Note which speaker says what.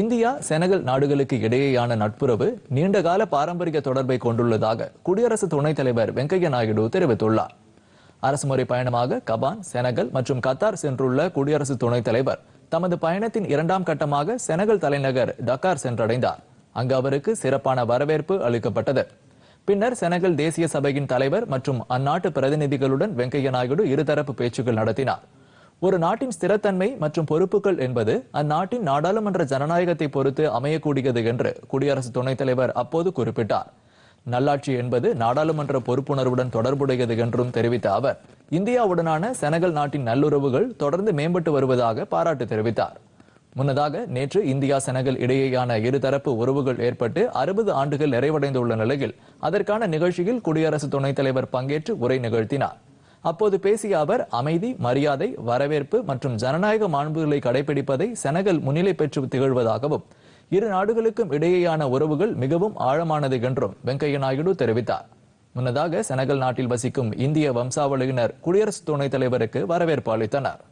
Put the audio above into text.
Speaker 1: India Senegal நாடுகளுக்கு இடையேயான நட்புறவு நீண்டகால பாரம்பரிய தொடர்பை கொண்டுள்ளதாக குடியரசு துணைத் தலைவர் வெங்கையா நாயுடு தெரிவித்துள்ளார் அரசுமுறை பயணமாக கபான் செனகல் மற்றும் கத்தார் சென்றுள்ள குடியரசு துணைத் தலைவர் தமது பயணத்தின் இரண்டாம் கட்டமாக செனகல் தலைநகர் டக்கார் சென்றடைந்தார் அங்கு அவருக்கு சிறப்பான வரவேற்பு அளிக்கப்பட்டது பின்னர் செனகல் தேசிய சபையின் தலைவர் மற்றும் அந்நாட்டு பிரதிநிதிகளுடன் வெங்கையா நாயுடு இருதரப்பு பேச்சுக்கள் நடத்தினார் ஒரு நாட்டின் ஸ்திரத்தன்மை மற்றும் பொறுப்புகள் என்பது அந்நாட்டின் நாடாளுமன்ற ஜனநாயகத்தை பொறுத்து அமையக்கூடியது என்று குடியரசு துணைத் தலைவர் அப்போது குறிப்பிட்டார் நல்லாட்சி என்பது நாடாளுமன்ற பொறுப்புணர்வுடன் தொடர்புடையது என்றும் தெரிவித்த அவர் இந்தியாவுடனான செனகல் நாட்டின் நல்லுறவுகள் தொடர்ந்து மேம்பட்டு வருவதாக பாராட்டு தெரிவித்தார் முன்னதாக நேற்று இந்தியா செனகல் இடையேயான இருதரப்பு உறவுகள் ஏற்பட்டு அறுபது ஆண்டுகள் நிறைவடைந்துள்ள நிலையில் அதற்கான நிகழ்ச்சியில் குடியரசு துணைத் தலைவர் பங்கேற்று உரை நிகழ்த்தினார் அப்போது பேசிய அவர் அமைதி மரியாதை வரவேற்பு மற்றும் ஜனநாயக மாண்புகளை கடைபிடிப்பதை செனகல் முன்னிலை பெற்று திகழ்வதாகவும் இரு நாடுகளுக்கும் இடையேயான உறவுகள் மிகவும் ஆழமானது என்றும் வெங்கையா நாயுடு தெரிவித்தார் முன்னதாக செனகல் நாட்டில் வசிக்கும் இந்திய வம்சாவளியினர் குடியரசு துணைத் தலைவருக்கு வரவேற்பு அளித்தனர்